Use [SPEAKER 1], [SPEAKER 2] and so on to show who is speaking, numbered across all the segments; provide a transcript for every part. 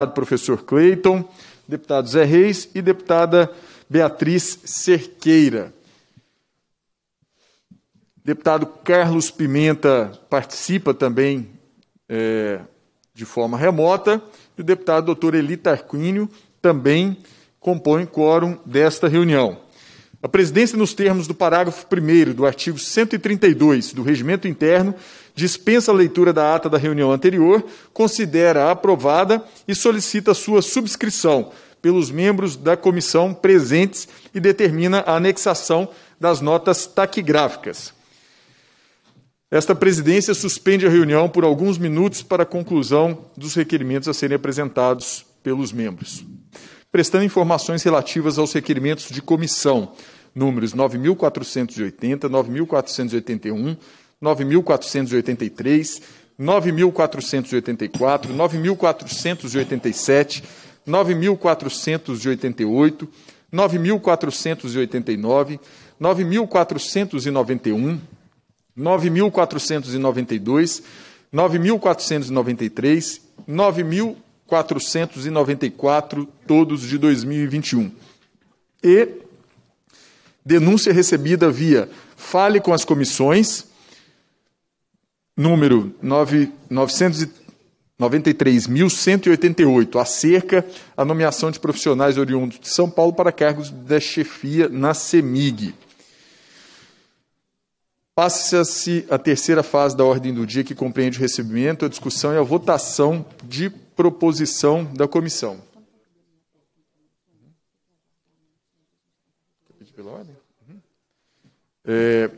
[SPEAKER 1] deputado professor Cleiton, deputado Zé Reis e deputada Beatriz Cerqueira. Deputado Carlos Pimenta participa também é, de forma remota e o deputado doutor Eli Tarquínio também compõe quórum desta reunião. A presidência, nos termos do parágrafo 1 do artigo 132 do Regimento Interno, dispensa a leitura da ata da reunião anterior, considera aprovada e solicita sua subscrição pelos membros da comissão presentes e determina a anexação das notas taquigráficas. Esta presidência suspende a reunião por alguns minutos para a conclusão dos requerimentos a serem apresentados pelos membros prestando informações relativas aos requerimentos de comissão, números 9.480, 9.481, 9.483, 9.484, 9.487, 9.488, 9.489, 9.491, 9.492, 9.493, 9.000 494, todos de 2021. E denúncia recebida via Fale com as Comissões, número 993.188, acerca a nomeação de profissionais oriundos de São Paulo para cargos da chefia na CEMIG. Passa-se a terceira fase da ordem do dia, que compreende o recebimento, a discussão e a votação de proposição da comissão. Uhum. É,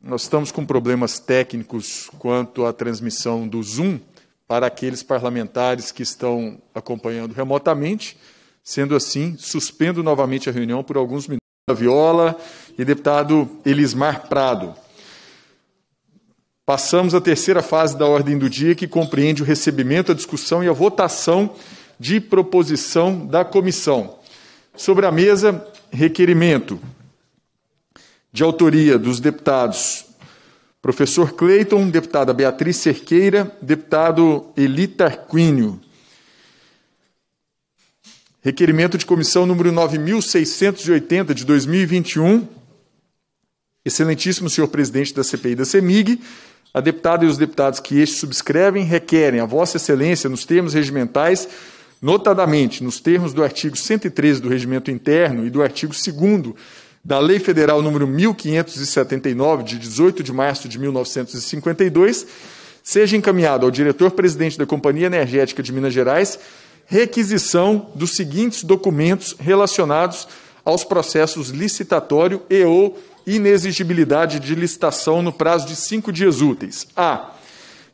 [SPEAKER 1] nós estamos com problemas técnicos quanto à transmissão do Zoom para aqueles parlamentares que estão acompanhando remotamente. Sendo assim, suspendo novamente a reunião por alguns minutos. A Viola e deputado Elismar Prado. Passamos à terceira fase da ordem do dia, que compreende o recebimento, a discussão e a votação de proposição da comissão. Sobre a mesa, requerimento de autoria dos deputados professor Cleiton, deputada Beatriz Cerqueira, deputado Eli Tarquínio. Requerimento de comissão número 9680 de 2021. Excelentíssimo senhor presidente da CPI da CEMIG, a deputada e os deputados que este subscrevem requerem a Vossa Excelência, nos termos regimentais, notadamente nos termos do artigo 113 do Regimento Interno e do artigo 2 da Lei Federal nº 1579, de 18 de março de 1952, seja encaminhado ao diretor-presidente da Companhia Energética de Minas Gerais requisição dos seguintes documentos relacionados aos processos licitatório e ou inexigibilidade de licitação no prazo de cinco dias úteis. A.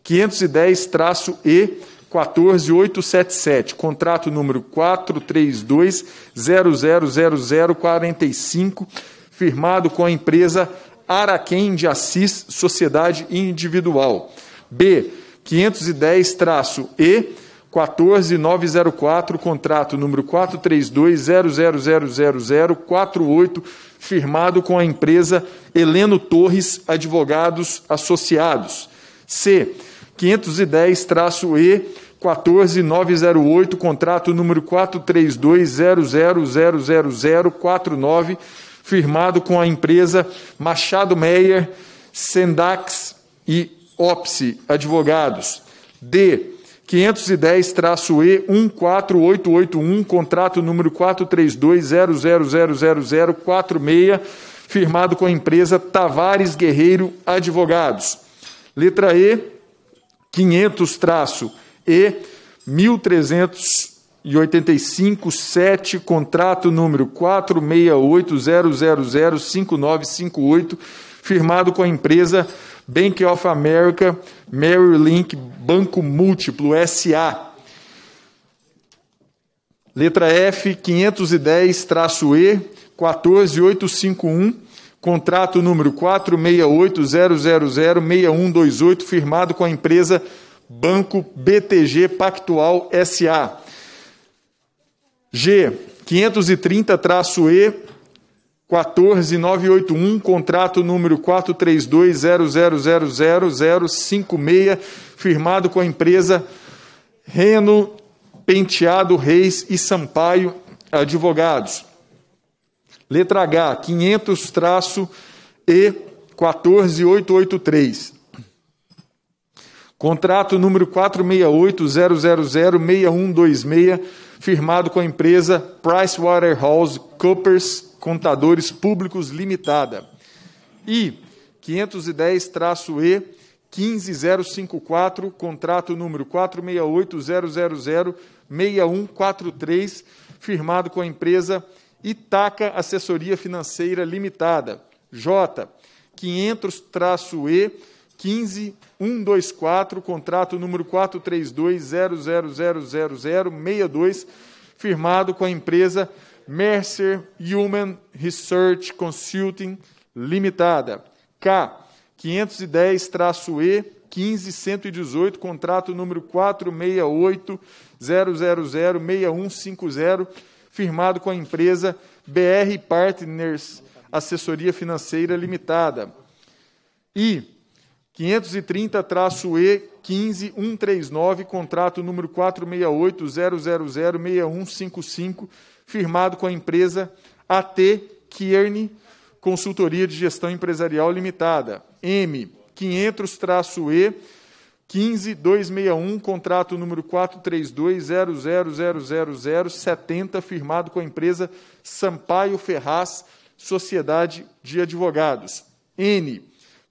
[SPEAKER 1] 510-E 14877, contrato número 432000045, firmado com a empresa Araquém de Assis Sociedade Individual. B. 510-E 14904, contrato número 432000048, firmado com a empresa Heleno Torres Advogados Associados. C. 510-E 14908, contrato número 432000049, firmado com a empresa Machado Meyer, Sendax e Opsi Advogados. D. 510-E14881, contrato número 432000046, firmado com a empresa Tavares Guerreiro Advogados. Letra E, 500-E 1385-7, contrato número 4680005958, firmado com a empresa Tavares Bank of America, Merrill Link, Banco Múltiplo, SA. Letra F, 510-E, 14851, contrato número 4680006128, firmado com a empresa Banco BTG Pactual SA. G, 530-E, 14981, contrato número 432000056, firmado com a empresa Reno Penteado Reis e Sampaio Advogados. Letra H, 500 traço E 14883. Contrato número 4680006126, firmado com a empresa Waterhouse Coopers Contadores Públicos Limitada. E 510-E 15054, contrato número 4680006143, firmado com a empresa Itaca Assessoria Financeira Limitada. J 500-E 15124, contrato número 4320000062, firmado com a empresa Mercer Human Research Consulting Limitada. K 510-E 15118, contrato número 4680006150, firmado com a empresa BR Partners Assessoria Financeira Limitada. I 530-E 15139, contrato número 4680006155 firmado com a empresa AT Kearney Consultoria de Gestão Empresarial Limitada, M 500-E 15261, contrato número 432000070, firmado com a empresa Sampaio Ferraz, Sociedade de Advogados. N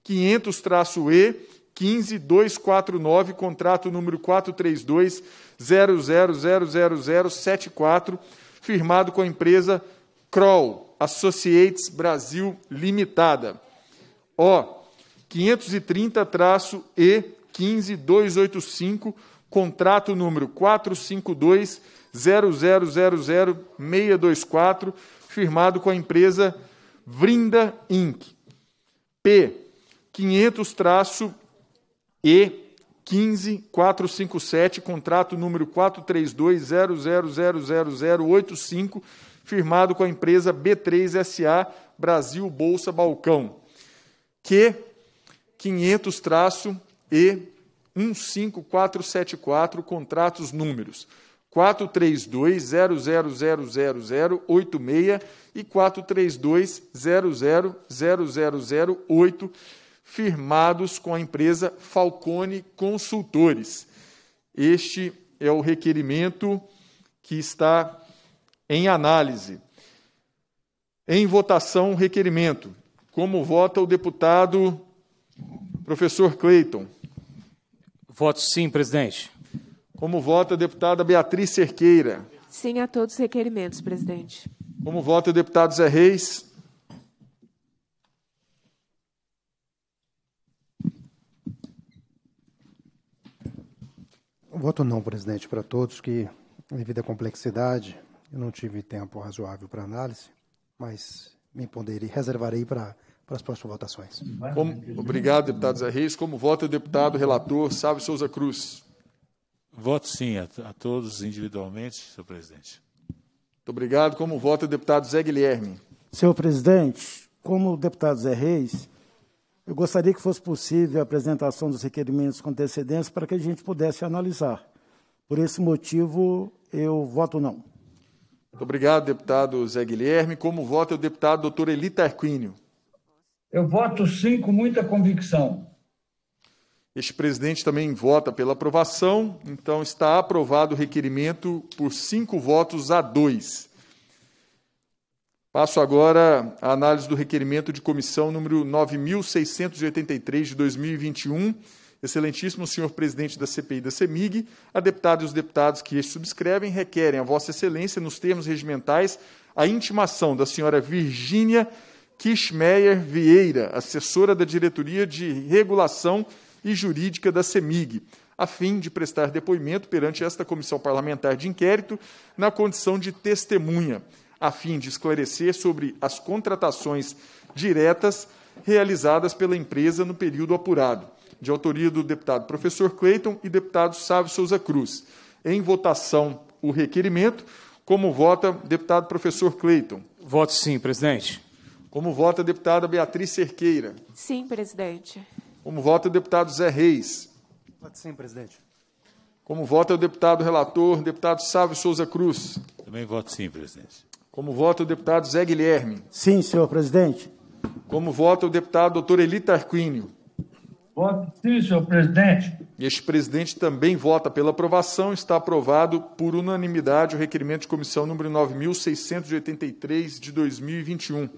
[SPEAKER 1] 500-E 15249, contrato número 432000074 firmado com a empresa Kroll Associates Brasil Limitada. O 530-E 15285, contrato número 452 00000624, firmado com a empresa Vrinda Inc. P 500-E 15457, contrato número 432000085, firmado com a empresa B3SA Brasil Bolsa Balcão, que 500 e 15474, contratos números 43200000086 e 432000008 firmados com a empresa Falcone Consultores. Este é o requerimento que está em análise. Em votação, requerimento. Como vota o deputado professor Cleiton? Voto sim, presidente. Como vota a deputada Beatriz Cerqueira?
[SPEAKER 2] Sim a todos os requerimentos, presidente.
[SPEAKER 1] Como vota o deputado Zé Reis?
[SPEAKER 3] Voto não, presidente, para todos que, devido à complexidade, eu não tive tempo razoável para análise, mas me ponderei, reservarei para para as próximas votações. Como,
[SPEAKER 1] obrigado, deputado Zé Reis. Como vota o deputado relator Sábio Souza Cruz? Voto sim a, a todos individualmente, senhor presidente. Muito obrigado. Como vota o deputado Zé Guilherme?
[SPEAKER 3] Senhor presidente, como o deputado Zé Reis, eu gostaria que fosse possível a apresentação dos requerimentos com antecedência para que a gente pudesse analisar. Por esse motivo, eu voto não.
[SPEAKER 1] Muito obrigado, deputado Zé Guilherme. Como vota o deputado doutor Elita Arquínio?
[SPEAKER 3] Eu voto sim com muita convicção.
[SPEAKER 1] Este presidente também vota pela aprovação, então está aprovado o requerimento por cinco votos a dois. Passo agora à análise do requerimento de comissão número 9683 de 2021. Excelentíssimo senhor presidente da CPI da CEMIG, a deputada e os deputados que este subscrevem requerem a Vossa Excelência, nos termos regimentais, a intimação da senhora Virgínia Kishmeyer Vieira, assessora da Diretoria de Regulação e Jurídica da CEMIG, a fim de prestar depoimento perante esta comissão parlamentar de inquérito na condição de testemunha a fim de esclarecer sobre as contratações diretas realizadas pela empresa no período apurado, de autoria do deputado professor Cleiton e deputado Sávio Souza Cruz. Em votação, o requerimento. Como vota deputado professor Cleiton? Voto sim, presidente. Como vota a deputada Beatriz Cerqueira?
[SPEAKER 2] Sim, presidente.
[SPEAKER 1] Como vota o deputado Zé Reis? Voto sim, presidente. Como vota o deputado relator, deputado Sávio Souza Cruz? Também voto sim, presidente. Como vota o deputado Zé Guilherme?
[SPEAKER 3] Sim, senhor presidente.
[SPEAKER 1] Como vota o deputado doutor Eli Tarquínio? Voto sim, senhor presidente. Este presidente também vota pela aprovação. Está aprovado por unanimidade o requerimento de comissão número 9.683 de 2021.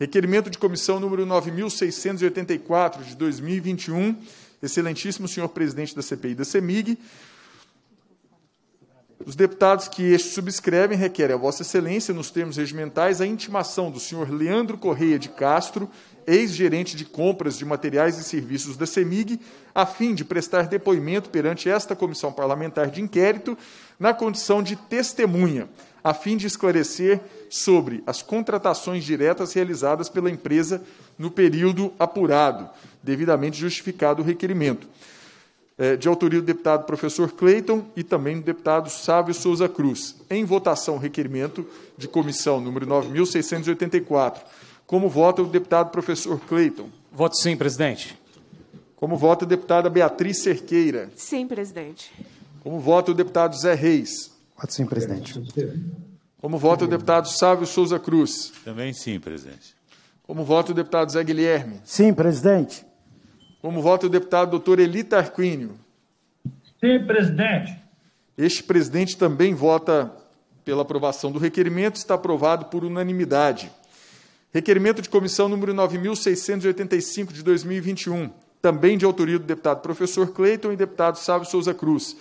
[SPEAKER 1] Requerimento de comissão número 9.684 de 2021, excelentíssimo senhor presidente da CPI da CEMIG, os deputados que este subscrevem requerem a Vossa Excelência, nos termos regimentais, a intimação do senhor Leandro Correia de Castro, ex-gerente de compras de materiais e serviços da CEMIG, a fim de prestar depoimento perante esta comissão parlamentar de inquérito, na condição de testemunha, a fim de esclarecer sobre as contratações diretas realizadas pela empresa no período apurado, devidamente justificado o requerimento. Eh, de autoria do deputado professor Cleiton e também do deputado Sávio Souza Cruz. Em votação, requerimento de comissão número 9.684. Como vota o deputado professor Cleiton? Voto sim, presidente. Como vota a deputada Beatriz Cerqueira?
[SPEAKER 2] Sim, presidente.
[SPEAKER 1] Como vota o deputado Zé Reis? Voto
[SPEAKER 3] sim, presidente.
[SPEAKER 1] Como vota o deputado Sávio Souza Cruz? Também sim, presidente. Como vota o deputado Zé Guilherme? Sim, presidente. Como vota o deputado doutor Eli Tarquínio? Sim, presidente. Este presidente também vota pela aprovação do requerimento, está aprovado por unanimidade. Requerimento de comissão número 9685 de 2021, também de autoria do deputado professor Cleiton e deputado Sávio Souza Cruz.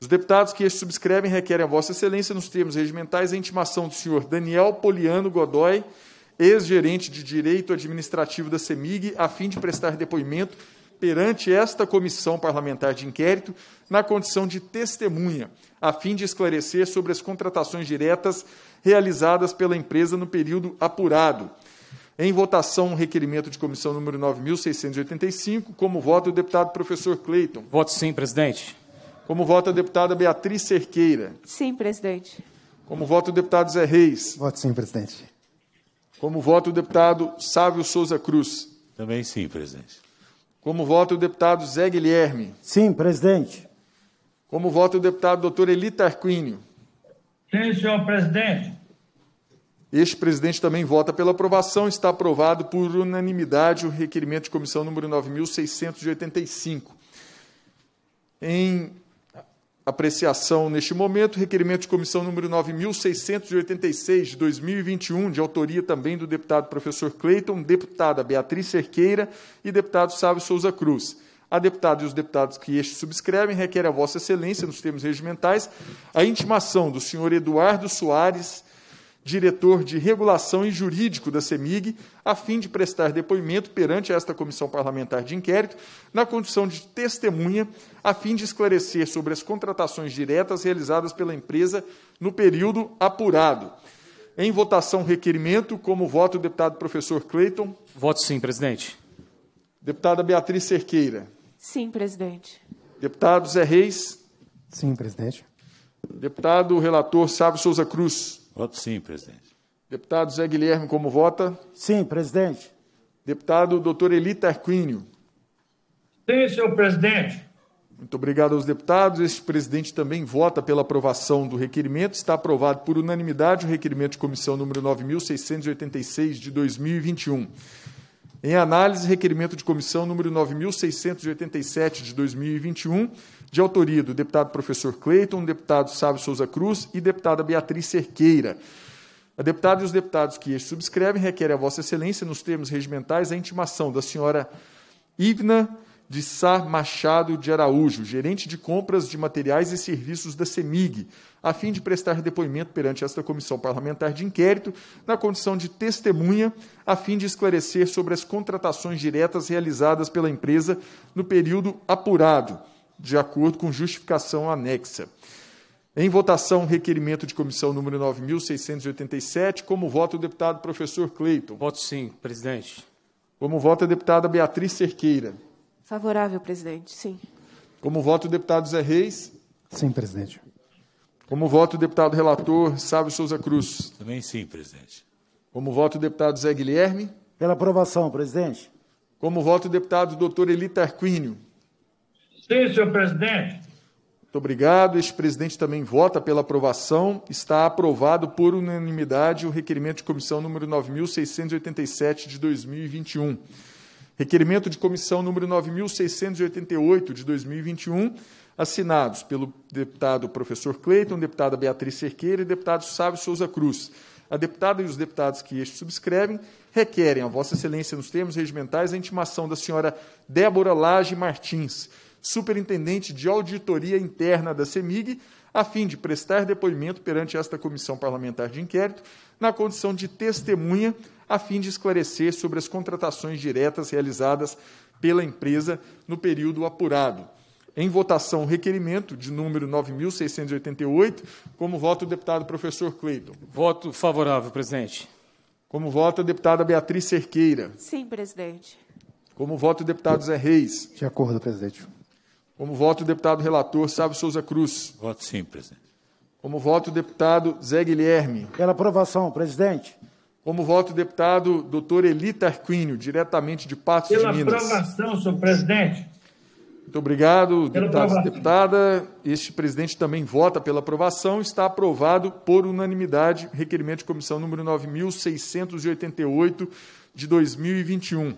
[SPEAKER 1] Os deputados que este subscrevem requerem a Vossa Excelência, nos termos regimentais, a intimação do senhor Daniel Poliano Godoy ex-gerente de Direito Administrativo da CEMIG, a fim de prestar depoimento perante esta comissão parlamentar de inquérito na condição de testemunha, a fim de esclarecer sobre as contratações diretas realizadas pela empresa no período apurado. Em votação, requerimento de comissão número 9.685, como vota o deputado professor Cleiton. Voto sim, presidente. Como vota a deputada Beatriz Cerqueira.
[SPEAKER 2] Sim, presidente.
[SPEAKER 1] Como vota o deputado Zé Reis. Voto sim, presidente. Como voto o deputado Sávio Souza Cruz. Também sim, presidente. Como voto o deputado Zé Guilherme.
[SPEAKER 3] Sim, presidente.
[SPEAKER 1] Como voto o deputado doutor Elita Arquínio? Sim, senhor presidente. Este presidente também vota pela aprovação. Está aprovado por unanimidade o requerimento de comissão número 9.685. Em apreciação neste momento, requerimento de comissão número 9686 de 2021, de autoria também do deputado professor Cleiton, deputada Beatriz Cerqueira e deputado Sávio Souza Cruz. A deputada e os deputados que este subscrevem requerem a vossa excelência, nos termos regimentais, a intimação do senhor Eduardo Soares diretor de regulação e jurídico da CEMIG, a fim de prestar depoimento perante esta comissão parlamentar de inquérito, na condição de testemunha, a fim de esclarecer sobre as contratações diretas realizadas pela empresa no período apurado. Em votação, requerimento, como voto o deputado professor Cleiton. Voto sim, presidente. Deputada Beatriz Cerqueira.
[SPEAKER 2] Sim, presidente.
[SPEAKER 1] Deputado Zé Reis.
[SPEAKER 3] Sim, presidente.
[SPEAKER 1] Deputado relator Sávio Souza Cruz. Voto sim, presidente. Deputado Zé Guilherme, como vota? Sim, presidente. Deputado doutor Eli Tarquínio. Sim, senhor presidente. Muito obrigado aos deputados. Este presidente também vota pela aprovação do requerimento. Está aprovado por unanimidade o requerimento de comissão número 9686 de 2021. Em análise, requerimento de comissão número 9687 de 2021 de autoria do deputado professor Cleiton, deputado Sábio Souza Cruz e deputada Beatriz Cerqueira. A deputada e os deputados que este subscrevem requerem a Vossa Excelência, nos termos regimentais, a intimação da senhora Ivna de Sá Machado de Araújo, gerente de compras de materiais e serviços da CEMIG, a fim de prestar depoimento perante esta comissão parlamentar de inquérito, na condição de testemunha, a fim de esclarecer sobre as contratações diretas realizadas pela empresa no período apurado de acordo com justificação anexa. Em votação, requerimento de comissão número 9.687, como voto o deputado professor Cleiton. Voto sim, presidente. Como voto a deputada Beatriz Cerqueira.
[SPEAKER 2] Favorável, presidente, sim.
[SPEAKER 1] Como voto o deputado Zé Reis. Sim, presidente. Como voto o deputado relator Sábio Souza Cruz. Também sim, presidente. Como voto o deputado Zé Guilherme. Pela aprovação, presidente. Como voto o deputado doutor Eli Arquínio?
[SPEAKER 4] Sim, senhor presidente.
[SPEAKER 1] Muito obrigado. Este presidente também vota pela aprovação. Está aprovado por unanimidade o requerimento de comissão número 9687 de 2021. Requerimento de comissão número 9688 de 2021, assinados pelo deputado professor Cleiton, deputada Beatriz Cerqueira e deputado Sávio Souza Cruz. A deputada e os deputados que este subscrevem requerem a Vossa Excelência, nos termos regimentais, a intimação da senhora Débora Lage Martins superintendente de auditoria interna da CEMIG, a fim de prestar depoimento perante esta comissão parlamentar de inquérito, na condição de testemunha, a fim de esclarecer sobre as contratações diretas realizadas pela empresa no período apurado. Em votação, o requerimento de número 9.688, como voto o deputado professor Cleiton. Voto favorável, presidente. Como voto a deputada Beatriz Cerqueira.
[SPEAKER 2] Sim, presidente.
[SPEAKER 1] Como voto o deputado Zé Reis.
[SPEAKER 3] De acordo, presidente.
[SPEAKER 1] Como voto o deputado relator Sábio Souza Cruz. Voto sim, presidente. Como voto o deputado Zé Guilherme. Pela aprovação, presidente. Como voto o deputado doutor Elita Arquínio, diretamente de Patos Pela de Minas. Pela
[SPEAKER 4] aprovação, senhor presidente.
[SPEAKER 1] Muito obrigado, deputado. e deputada. Este presidente também vota pela aprovação. Está aprovado por unanimidade requerimento de comissão número 9688 de 2021.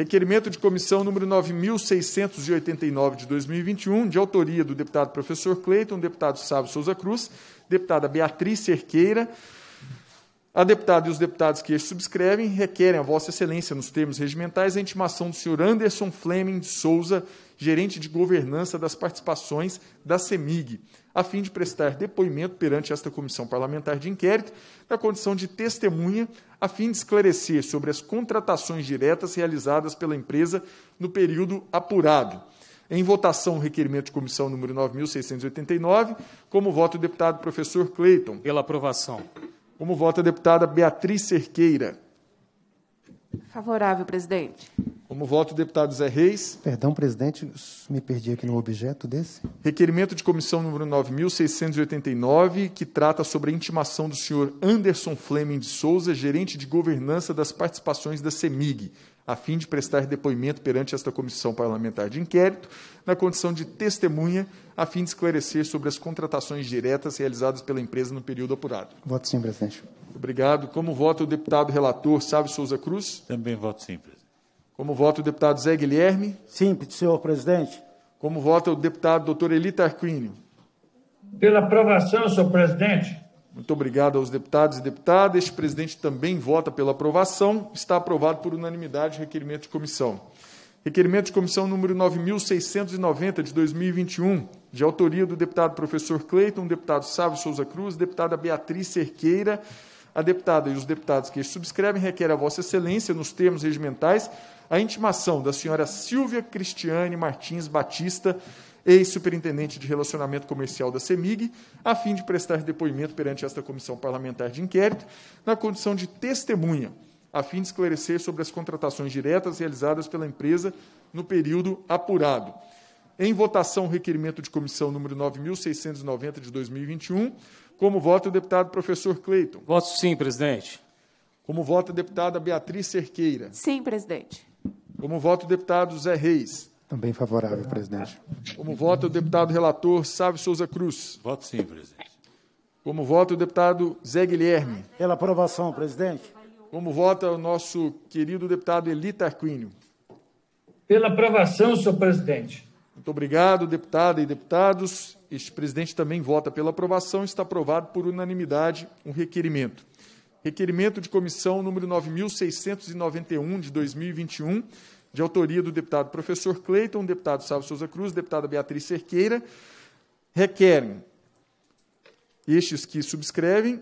[SPEAKER 1] Requerimento de comissão número 9689 de 2021, de autoria do deputado professor Cleiton, deputado Sábio Souza Cruz, deputada Beatriz Cerqueira. A deputada e os deputados que este subscrevem requerem a Vossa Excelência, nos termos regimentais, a intimação do senhor Anderson Fleming de Souza, gerente de governança das participações da CEMIG, a fim de prestar depoimento perante esta comissão parlamentar de inquérito, na condição de testemunha, a fim de esclarecer sobre as contratações diretas realizadas pela empresa no período apurado. Em votação, o requerimento de comissão número 9.689, como voto o deputado professor Cleiton. Pela aprovação. Como vota a deputada Beatriz Cerqueira.
[SPEAKER 2] Favorável, presidente.
[SPEAKER 1] Como voto, o deputado Zé Reis. Perdão, presidente, me perdi aqui no objeto desse. Requerimento de comissão número 9.689, que trata sobre a intimação do senhor Anderson Fleming de Souza, gerente de governança das participações da CEMIG, a fim de prestar depoimento perante esta comissão parlamentar de inquérito, na condição de testemunha, a fim de esclarecer sobre as contratações diretas realizadas pela empresa no período apurado.
[SPEAKER 3] Voto sim, presidente.
[SPEAKER 1] Obrigado. Como vota o deputado relator Sávio Souza Cruz? Também voto sim, presidente. Como vota o deputado Zé Guilherme? Sim, senhor presidente. Como vota o deputado doutor Eli Tarquínio? Pela aprovação, senhor presidente. Muito obrigado aos deputados e deputadas. Este presidente também vota pela aprovação. Está aprovado por unanimidade o requerimento de comissão. Requerimento de comissão número 9690 de 2021, de autoria do deputado professor Cleiton, deputado Sávio Souza Cruz, deputada Beatriz Cerqueira, a deputada e os deputados que subscrevem requer a Vossa Excelência, nos termos regimentais, a intimação da senhora Silvia Cristiane Martins Batista, ex-superintendente de relacionamento comercial da CEMIG, a fim de prestar depoimento perante esta comissão parlamentar de inquérito, na condição de testemunha, a fim de esclarecer sobre as contratações diretas realizadas pela empresa no período apurado. Em votação, requerimento de comissão número 9690 de 2021 como vota o deputado professor Cleiton? Voto sim, presidente. Como vota a deputada Beatriz Cerqueira? Sim, presidente. Como vota o deputado Zé Reis?
[SPEAKER 3] Também favorável, presidente.
[SPEAKER 1] Como vota o deputado relator Sávio Souza Cruz? Voto sim, presidente. Como vota o deputado Zé Guilherme? Pela aprovação, presidente. Como vota o nosso querido deputado Elita Tarquínio? Pela aprovação, senhor presidente. Muito obrigado, deputada e deputados. Este presidente também vota pela aprovação. Está aprovado por unanimidade um requerimento. Requerimento de comissão número 9691 de 2021, de autoria do deputado professor Cleiton, deputado Sábio Souza Cruz, deputada Beatriz Cerqueira, requerem estes que subscrevem,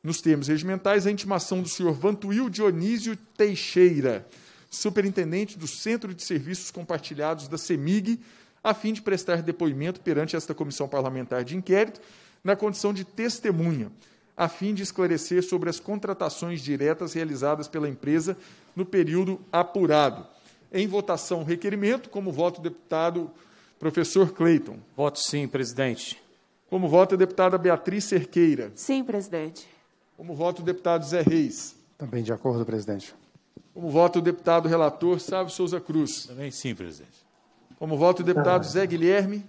[SPEAKER 1] nos termos regimentais, a intimação do senhor Vantuil Dionísio Teixeira, superintendente do Centro de Serviços Compartilhados da CEMIG, a fim de prestar depoimento perante esta comissão parlamentar de inquérito, na condição de testemunha, a fim de esclarecer sobre as contratações diretas realizadas pela empresa no período apurado. Em votação, requerimento, como voto o deputado professor Cleiton. Voto sim, presidente. Como voto a deputada Beatriz Cerqueira. Sim, presidente. Como voto o deputado Zé Reis. Também de acordo, presidente. Como vota o deputado relator Sávio Souza Cruz? Também sim, presidente. Como vota o deputado Zé Guilherme?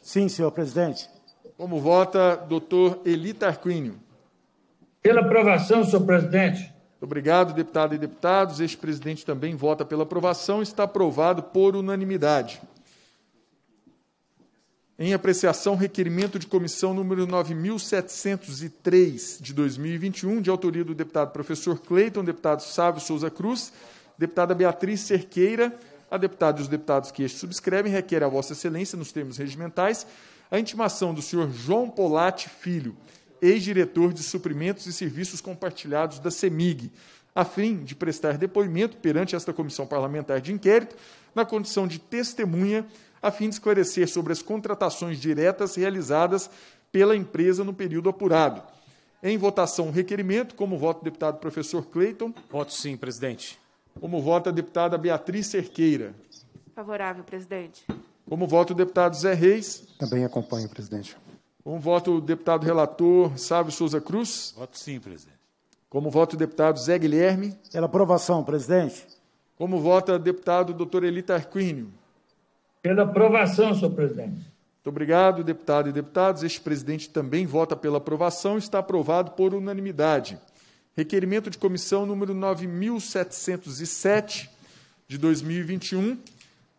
[SPEAKER 3] Sim, senhor presidente.
[SPEAKER 1] Como vota doutor Eli Tarquínio? Pela aprovação, senhor presidente. Obrigado, deputado e deputados. Este presidente também vota pela aprovação. Está aprovado por unanimidade em apreciação requerimento de comissão número 9703 de 2021, de autoria do deputado professor Cleiton, deputado Sávio Souza Cruz, deputada Beatriz Cerqueira, a deputada e os deputados que este subscrevem requer a vossa excelência nos termos regimentais a intimação do senhor João Polati Filho, ex-diretor de suprimentos e serviços compartilhados da CEMIG, a fim de prestar depoimento perante esta comissão parlamentar de inquérito na condição de testemunha a fim de esclarecer sobre as contratações diretas realizadas pela empresa no período apurado. Em votação, requerimento, como voto o deputado professor Cleiton. Voto sim, presidente. Como voto a deputada Beatriz Cerqueira.
[SPEAKER 2] Favorável, presidente.
[SPEAKER 1] Como voto o deputado Zé Reis. Também acompanho, presidente. Como voto o deputado relator Sávio Souza Cruz. Voto sim, presidente. Como voto o deputado Zé Guilherme.
[SPEAKER 3] Pela aprovação, presidente.
[SPEAKER 1] Como vota o deputado doutor Elita Arquínio. Pela aprovação, senhor presidente. Muito obrigado, deputado e deputados. Este presidente também vota pela aprovação. Está aprovado por unanimidade. Requerimento de comissão número 9707 de 2021,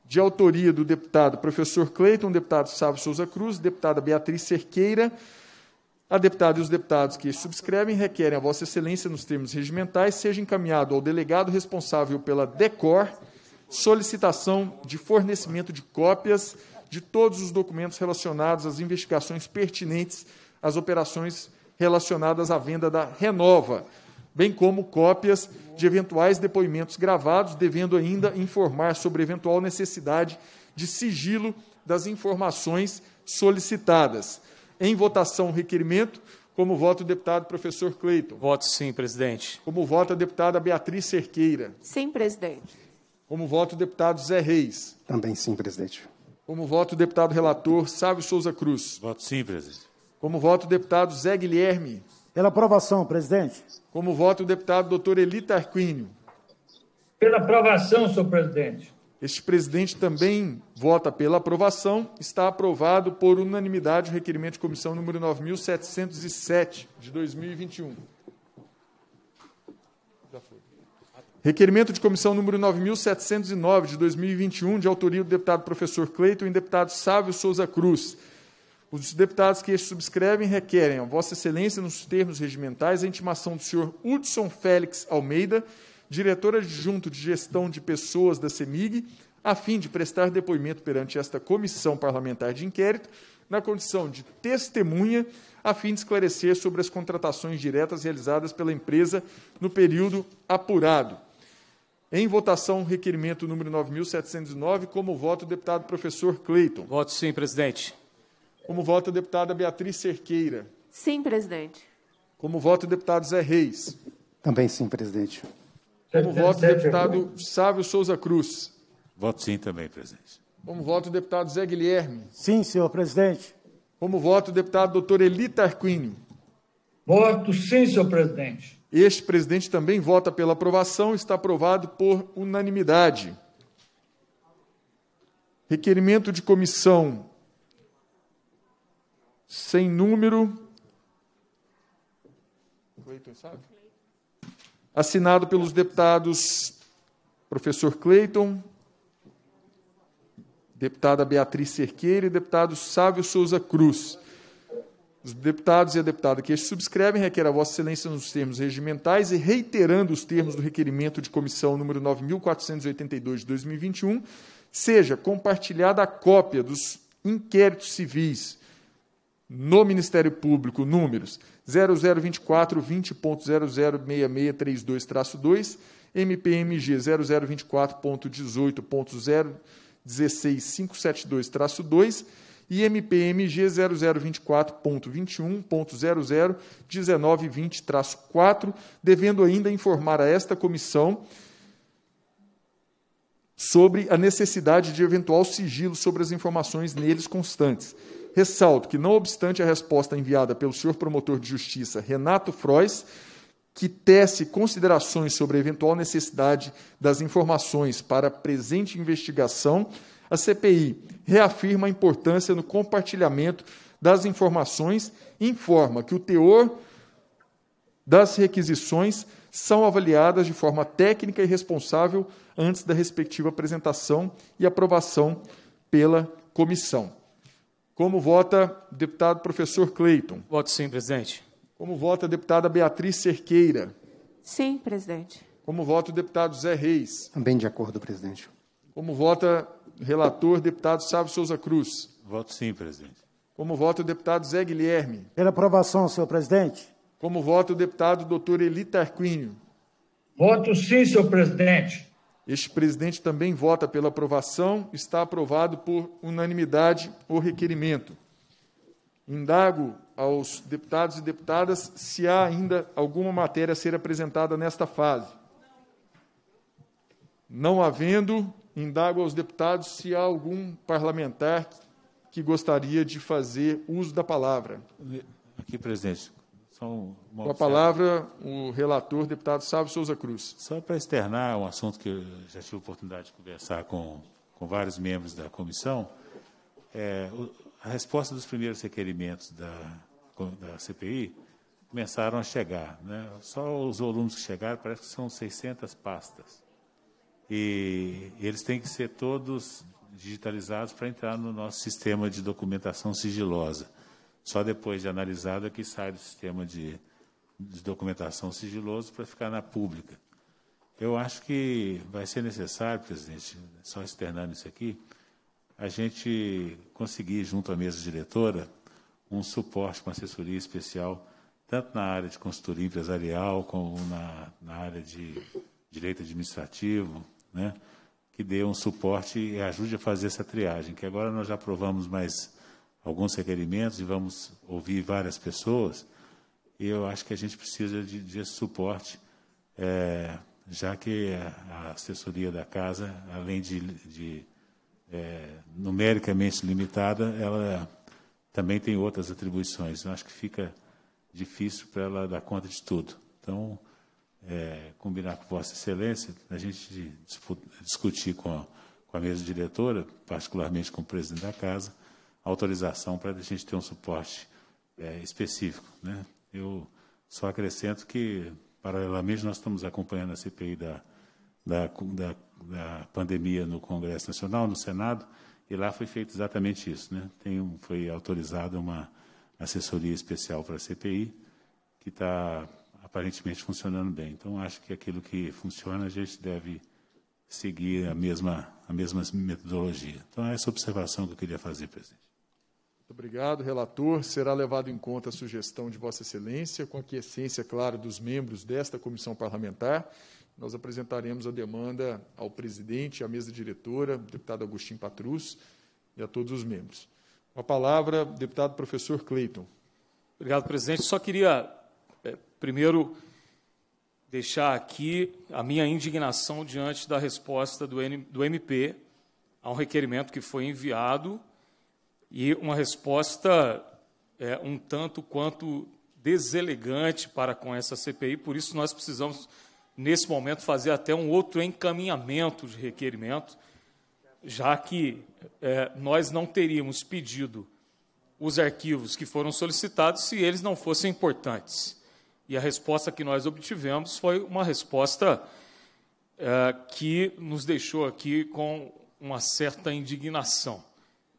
[SPEAKER 1] de autoria do deputado professor Cleiton, deputado Sávio Souza Cruz, deputada Beatriz Cerqueira. A deputada e os deputados que subscrevem requerem a Vossa Excelência, nos termos regimentais, seja encaminhado ao delegado responsável pela DECOR solicitação de fornecimento de cópias de todos os documentos relacionados às investigações pertinentes às operações relacionadas à venda da Renova, bem como cópias de eventuais depoimentos gravados, devendo ainda informar sobre eventual necessidade de sigilo das informações solicitadas. Em votação, requerimento. Como voto o deputado professor Cleiton? Voto sim, presidente. Como voto a deputada Beatriz Cerqueira?
[SPEAKER 2] Sim, presidente.
[SPEAKER 1] Como voto, o deputado Zé Reis.
[SPEAKER 3] Também sim, presidente.
[SPEAKER 1] Como voto, o deputado relator Sávio Souza Cruz. Voto sim, presidente. Como voto, o deputado Zé Guilherme.
[SPEAKER 3] Pela aprovação,
[SPEAKER 1] presidente. Como voto, o deputado doutor Elita Arquínio. Pela aprovação, senhor presidente. Este presidente também vota pela aprovação. Está aprovado por unanimidade o requerimento de comissão número 9.707 de 2021. Requerimento de comissão número 9.709 de 2021, de autoria do deputado professor Cleiton e deputado Sávio Souza Cruz. Os deputados que este subscrevem requerem a Vossa Excelência, nos termos regimentais, a intimação do senhor Hudson Félix Almeida, diretor adjunto de gestão de pessoas da CEMIG, a fim de prestar depoimento perante esta comissão parlamentar de inquérito, na condição de testemunha, a fim de esclarecer sobre as contratações diretas realizadas pela empresa no período apurado. Em votação, requerimento número 9.709, como voto o deputado professor Cleiton. Voto sim, presidente. Como voto a deputada Beatriz Cerqueira.
[SPEAKER 2] Sim, presidente.
[SPEAKER 1] Como voto o deputado Zé Reis.
[SPEAKER 3] Também sim, presidente.
[SPEAKER 1] Como voto o deputado Sávio Souza Cruz.
[SPEAKER 2] Voto sim também, presidente.
[SPEAKER 1] Como voto o deputado Zé Guilherme. Sim, senhor presidente. Como voto o deputado doutor Elita Arquínio. Voto sim, senhor presidente. Este presidente também vota pela aprovação, está aprovado por unanimidade. Requerimento de comissão sem número. Assinado pelos deputados professor Cleiton, deputada Beatriz Cerqueira e deputado Sávio Souza Cruz. Os deputados e a deputada que subscrevem requer a Vossa Excelência nos termos regimentais e reiterando os termos do requerimento de comissão número 9482 de 2021, seja compartilhada a cópia dos inquéritos civis no Ministério Público, números 0024 2 MPMG 0024.18.016572-2 e MPMG 0024.21.001920-4, devendo ainda informar a esta comissão sobre a necessidade de eventual sigilo sobre as informações neles constantes. Ressalto que, não obstante a resposta enviada pelo senhor promotor de justiça, Renato Frois, que tece considerações sobre a eventual necessidade das informações para a presente investigação, a CPI reafirma a importância no compartilhamento das informações e informa que o teor das requisições são avaliadas de forma técnica e responsável antes da respectiva apresentação e aprovação pela comissão. Como vota o deputado professor Cleiton? Voto sim, presidente. Como vota a deputada Beatriz Cerqueira?
[SPEAKER 2] Sim, presidente.
[SPEAKER 1] Como vota o deputado Zé Reis?
[SPEAKER 3] Também de acordo, presidente.
[SPEAKER 1] Como vota relator, deputado Sávio Souza Cruz. Voto sim, presidente. Como voto o deputado Zé Guilherme.
[SPEAKER 3] Pela aprovação, senhor presidente.
[SPEAKER 1] Como voto o deputado doutor Eli Tarquínio. Voto sim, senhor presidente. Este presidente também vota pela aprovação. Está aprovado por unanimidade o requerimento. Indago aos deputados e deputadas se há ainda alguma matéria a ser apresentada nesta fase. Não havendo, indago aos deputados se há algum parlamentar que gostaria de fazer uso da palavra.
[SPEAKER 2] Aqui, presidente. Com a palavra,
[SPEAKER 1] o relator,
[SPEAKER 2] deputado Sávio Souza Cruz. Só para externar um assunto que eu já tive oportunidade de conversar com, com vários membros da comissão, é, a resposta dos primeiros requerimentos da, da CPI começaram a chegar. Né? Só os volumes que chegaram, parece que são 600 pastas. E eles têm que ser todos digitalizados para entrar no nosso sistema de documentação sigilosa. Só depois de analisado é que sai do sistema de, de documentação sigiloso para ficar na pública. Eu acho que vai ser necessário, presidente, só externando isso aqui, a gente conseguir, junto à mesa diretora, um suporte, uma assessoria especial, tanto na área de consultoria empresarial, como na, na área de direito administrativo, né, que dê um suporte e ajude a fazer essa triagem, que agora nós já aprovamos mais alguns requerimentos e vamos ouvir várias pessoas, e eu acho que a gente precisa de, de suporte, é, já que a, assessoria da casa, além de, de é, numericamente limitada, ela também tem outras atribuições. Eu acho que fica difícil para ela dar conta de tudo. Então, é, combinar com Vossa Excelência, a gente discutir com a, com a mesa diretora, particularmente com o presidente da casa, autorização para a gente ter um suporte é, específico. Né? Eu só acrescento que, paralelamente, nós estamos acompanhando a CPI da, da, da, da pandemia no Congresso Nacional, no Senado, e lá foi feito exatamente isso. Né? Tem um, foi autorizada uma assessoria especial para a CPI, que está aparentemente funcionando bem. Então, acho que aquilo que funciona, a gente deve seguir a mesma, a mesma metodologia. Então, é essa observação que eu queria fazer, presidente.
[SPEAKER 1] Muito obrigado, relator. Será levado em conta a sugestão de Vossa Excelência, com a quiescência, claro, dos membros desta comissão parlamentar. Nós apresentaremos a demanda ao presidente, à mesa diretora, deputado Agostinho Patrus, e a todos os membros. Com a palavra, deputado professor Cleiton. Obrigado, presidente. Só queria Primeiro,
[SPEAKER 4] deixar aqui a minha indignação diante da resposta do, N, do MP a um requerimento que foi enviado e uma resposta é, um tanto quanto deselegante para com essa CPI, por isso nós precisamos, nesse momento, fazer até um outro encaminhamento de requerimento, já que é, nós não teríamos pedido os arquivos que foram solicitados se eles não fossem importantes. E a resposta que nós obtivemos foi uma resposta é, que nos deixou aqui com uma certa indignação.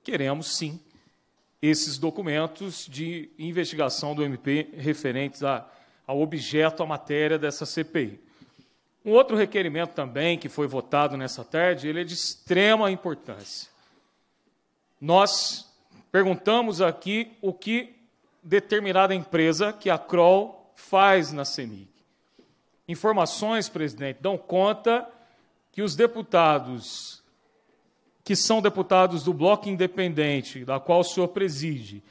[SPEAKER 4] Queremos, sim, esses documentos de investigação do MP referentes a, ao objeto, à matéria dessa CPI. Um outro requerimento também que foi votado nessa tarde, ele é de extrema importância. Nós perguntamos aqui o que determinada empresa, que é a Kroll, faz na CEMIG. Informações, presidente, dão conta que os deputados que são deputados do Bloco Independente, da qual o senhor preside,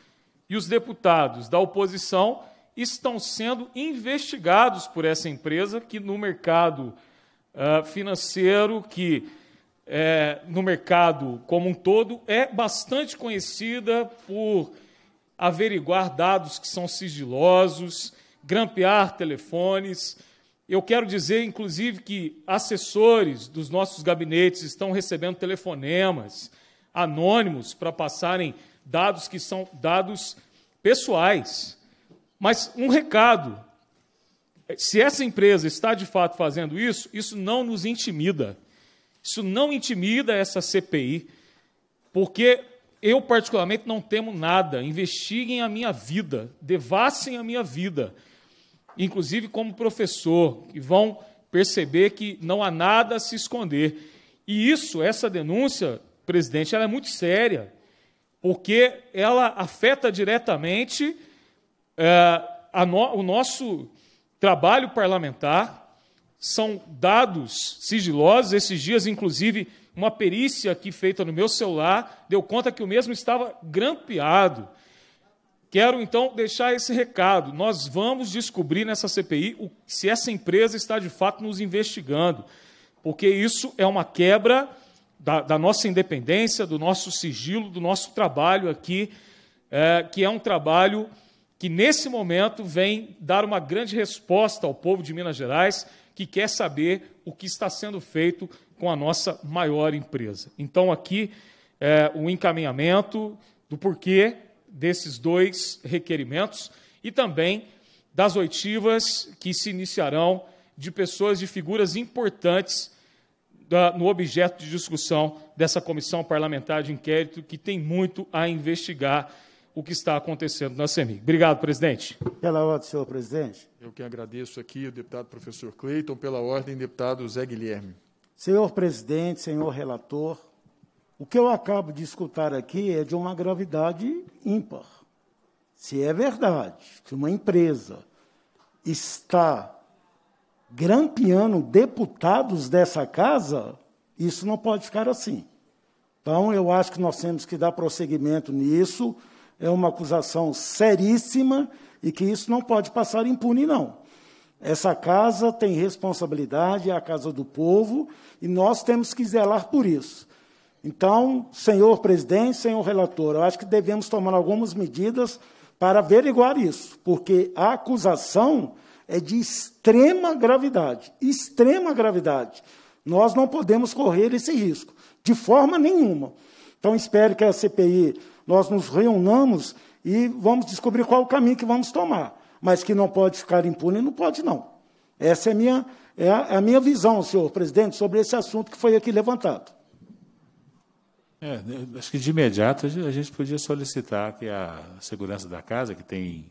[SPEAKER 4] e os deputados da oposição estão sendo investigados por essa empresa que no mercado uh, financeiro, que eh, no mercado como um todo, é bastante conhecida por averiguar dados que são sigilosos grampear telefones. Eu quero dizer, inclusive, que assessores dos nossos gabinetes estão recebendo telefonemas anônimos para passarem dados que são dados pessoais. Mas um recado: se essa empresa está de fato fazendo isso, isso não nos intimida. Isso não intimida essa CPI, porque eu, particularmente, não temo nada. Investiguem a minha vida, devassem a minha vida inclusive como professor, que vão perceber que não há nada a se esconder. E isso, essa denúncia, presidente, ela é muito séria, porque ela afeta diretamente é, no, o nosso trabalho parlamentar. São dados sigilosos. Esses dias, inclusive, uma perícia aqui feita no meu celular deu conta que o mesmo estava grampeado. Quero então deixar esse recado. Nós vamos descobrir nessa CPI o, se essa empresa está de fato nos investigando, porque isso é uma quebra da, da nossa independência, do nosso sigilo, do nosso trabalho aqui, é, que é um trabalho que nesse momento vem dar uma grande resposta ao povo de Minas Gerais que quer saber o que está sendo feito com a nossa maior empresa. Então, aqui é, o encaminhamento do porquê desses dois requerimentos e também das oitivas que se iniciarão de pessoas de figuras importantes da, no objeto de discussão dessa comissão parlamentar de inquérito, que tem muito a investigar o que está acontecendo na CEMIG. Obrigado, presidente.
[SPEAKER 3] Pela ordem, senhor presidente.
[SPEAKER 1] Eu que agradeço aqui o deputado professor Cleiton, pela ordem, deputado Zé Guilherme.
[SPEAKER 3] Senhor presidente, senhor relator, o que eu acabo de escutar aqui é de uma gravidade ímpar. Se é verdade que uma empresa está grampeando deputados dessa casa, isso não pode ficar assim. Então, eu acho que nós temos que dar prosseguimento nisso. É uma acusação seríssima e que isso não pode passar impune, não. Essa casa tem responsabilidade, é a casa do povo, e nós temos que zelar por isso. Então, senhor presidente, senhor relator, eu acho que devemos tomar algumas medidas para averiguar isso, porque a acusação é de extrema gravidade extrema gravidade. Nós não podemos correr esse risco, de forma nenhuma. Então, espero que a CPI nós nos reunamos e vamos descobrir qual o caminho que vamos tomar. Mas que não pode ficar impune, não pode, não. Essa é a minha, é a, é a minha visão, senhor presidente, sobre esse assunto que foi aqui levantado.
[SPEAKER 2] É, acho que de imediato a gente podia solicitar que a segurança da casa, que tem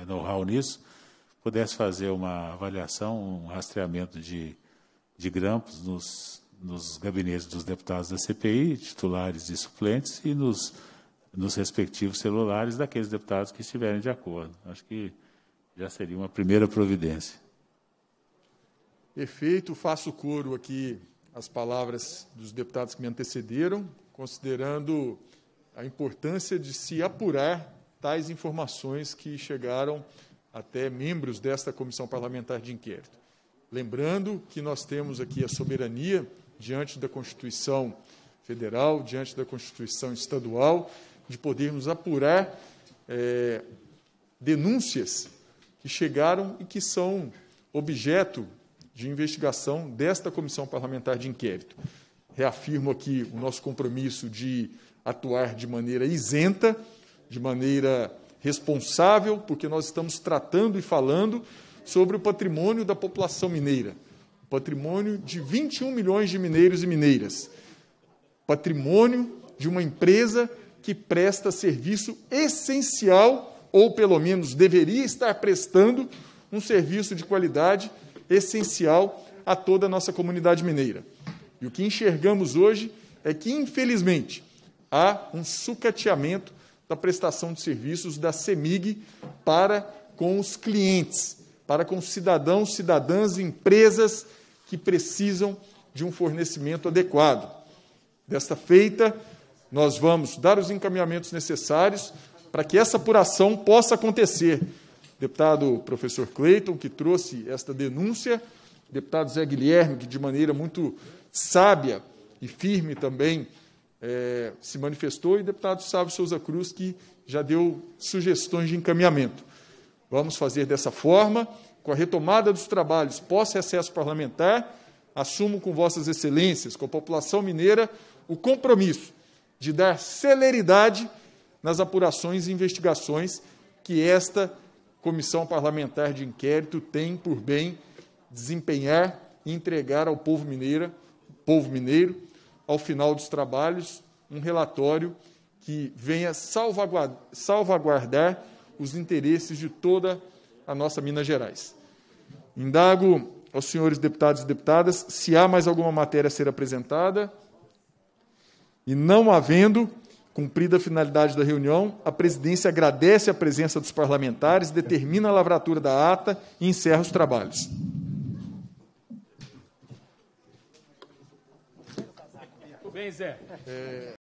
[SPEAKER 2] é, know-how nisso, pudesse fazer uma avaliação, um rastreamento de, de grampos nos, nos gabinetes dos deputados da CPI, titulares e suplentes, e nos, nos respectivos celulares daqueles deputados que estiverem de acordo. Acho que já seria uma primeira providência.
[SPEAKER 1] Efeito, faço coro aqui as palavras dos deputados que me antecederam considerando a importância de se apurar tais informações que chegaram até membros desta comissão parlamentar de inquérito. Lembrando que nós temos aqui a soberania diante da Constituição Federal, diante da Constituição Estadual, de podermos apurar é, denúncias que chegaram e que são objeto de investigação desta comissão parlamentar de inquérito reafirmo aqui o nosso compromisso de atuar de maneira isenta, de maneira responsável, porque nós estamos tratando e falando sobre o patrimônio da população mineira, o patrimônio de 21 milhões de mineiros e mineiras, patrimônio de uma empresa que presta serviço essencial, ou pelo menos deveria estar prestando, um serviço de qualidade essencial a toda a nossa comunidade mineira. E o que enxergamos hoje é que, infelizmente, há um sucateamento da prestação de serviços da CEMIG para com os clientes, para com cidadãos, cidadãs e empresas que precisam de um fornecimento adequado. Desta feita, nós vamos dar os encaminhamentos necessários para que essa apuração possa acontecer. Deputado professor Cleiton, que trouxe esta denúncia, deputado Zé Guilherme, que de maneira muito sábia e firme também é, se manifestou, e deputado Sávio Souza Cruz, que já deu sugestões de encaminhamento. Vamos fazer dessa forma, com a retomada dos trabalhos pós-recesso parlamentar, assumo com vossas excelências, com a população mineira, o compromisso de dar celeridade nas apurações e investigações que esta comissão parlamentar de inquérito tem por bem desempenhar e entregar ao povo mineiro, povo mineiro, ao final dos trabalhos, um relatório que venha salvaguardar, salvaguardar os interesses de toda a nossa Minas Gerais. Indago aos senhores deputados e deputadas se há mais alguma matéria a ser apresentada. E não havendo, cumprida a finalidade da reunião, a presidência agradece a presença dos parlamentares, determina a lavratura da ata e encerra os trabalhos.
[SPEAKER 4] bem, Zé? É...